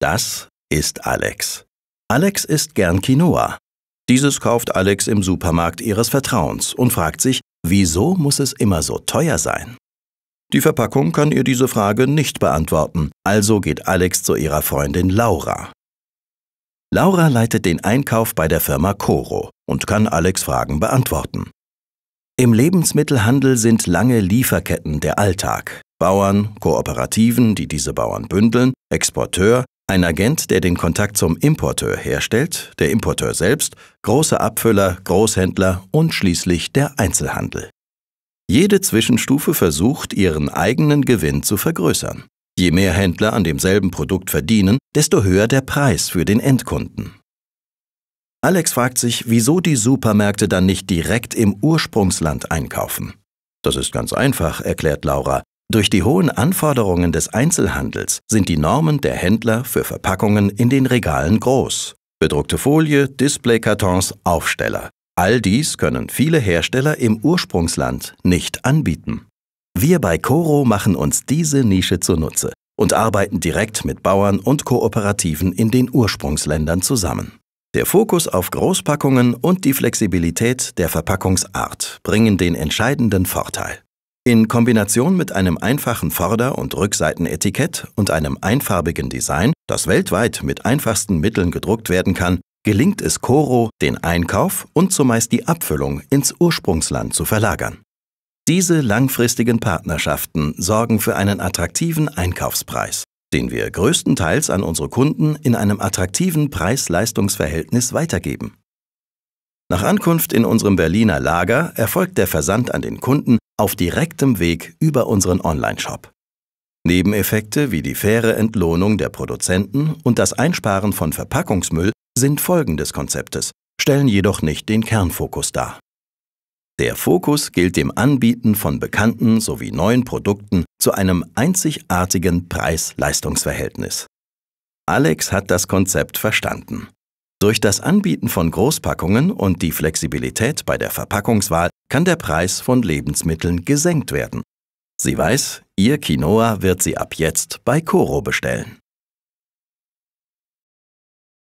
Das ist Alex. Alex isst gern Quinoa. Dieses kauft Alex im Supermarkt ihres Vertrauens und fragt sich, wieso muss es immer so teuer sein? Die Verpackung kann ihr diese Frage nicht beantworten, also geht Alex zu ihrer Freundin Laura. Laura leitet den Einkauf bei der Firma Coro und kann Alex Fragen beantworten. Im Lebensmittelhandel sind lange Lieferketten der Alltag. Bauern, Kooperativen, die diese Bauern bündeln, Exporteur, ein Agent, der den Kontakt zum Importeur herstellt, der Importeur selbst, große Abfüller, Großhändler und schließlich der Einzelhandel. Jede Zwischenstufe versucht, ihren eigenen Gewinn zu vergrößern. Je mehr Händler an demselben Produkt verdienen, desto höher der Preis für den Endkunden. Alex fragt sich, wieso die Supermärkte dann nicht direkt im Ursprungsland einkaufen. Das ist ganz einfach, erklärt Laura. Durch die hohen Anforderungen des Einzelhandels sind die Normen der Händler für Verpackungen in den Regalen groß. Bedruckte Folie, Displaykartons, Aufsteller. All dies können viele Hersteller im Ursprungsland nicht anbieten. Wir bei Coro machen uns diese Nische zunutze und arbeiten direkt mit Bauern und Kooperativen in den Ursprungsländern zusammen. Der Fokus auf Großpackungen und die Flexibilität der Verpackungsart bringen den entscheidenden Vorteil. In Kombination mit einem einfachen Vorder- und Rückseitenetikett und einem einfarbigen Design, das weltweit mit einfachsten Mitteln gedruckt werden kann, gelingt es Coro, den Einkauf und zumeist die Abfüllung ins Ursprungsland zu verlagern. Diese langfristigen Partnerschaften sorgen für einen attraktiven Einkaufspreis, den wir größtenteils an unsere Kunden in einem attraktiven Preis-Leistungs-Verhältnis weitergeben. Nach Ankunft in unserem Berliner Lager erfolgt der Versand an den Kunden auf direktem Weg über unseren Online-Shop. Nebeneffekte wie die faire Entlohnung der Produzenten und das Einsparen von Verpackungsmüll sind Folgen des Konzeptes, stellen jedoch nicht den Kernfokus dar. Der Fokus gilt dem Anbieten von bekannten sowie neuen Produkten zu einem einzigartigen Preis-Leistungs-Verhältnis. Alex hat das Konzept verstanden. Durch das Anbieten von Großpackungen und die Flexibilität bei der Verpackungswahl kann der Preis von Lebensmitteln gesenkt werden. Sie weiß, ihr Quinoa wird sie ab jetzt bei Coro bestellen.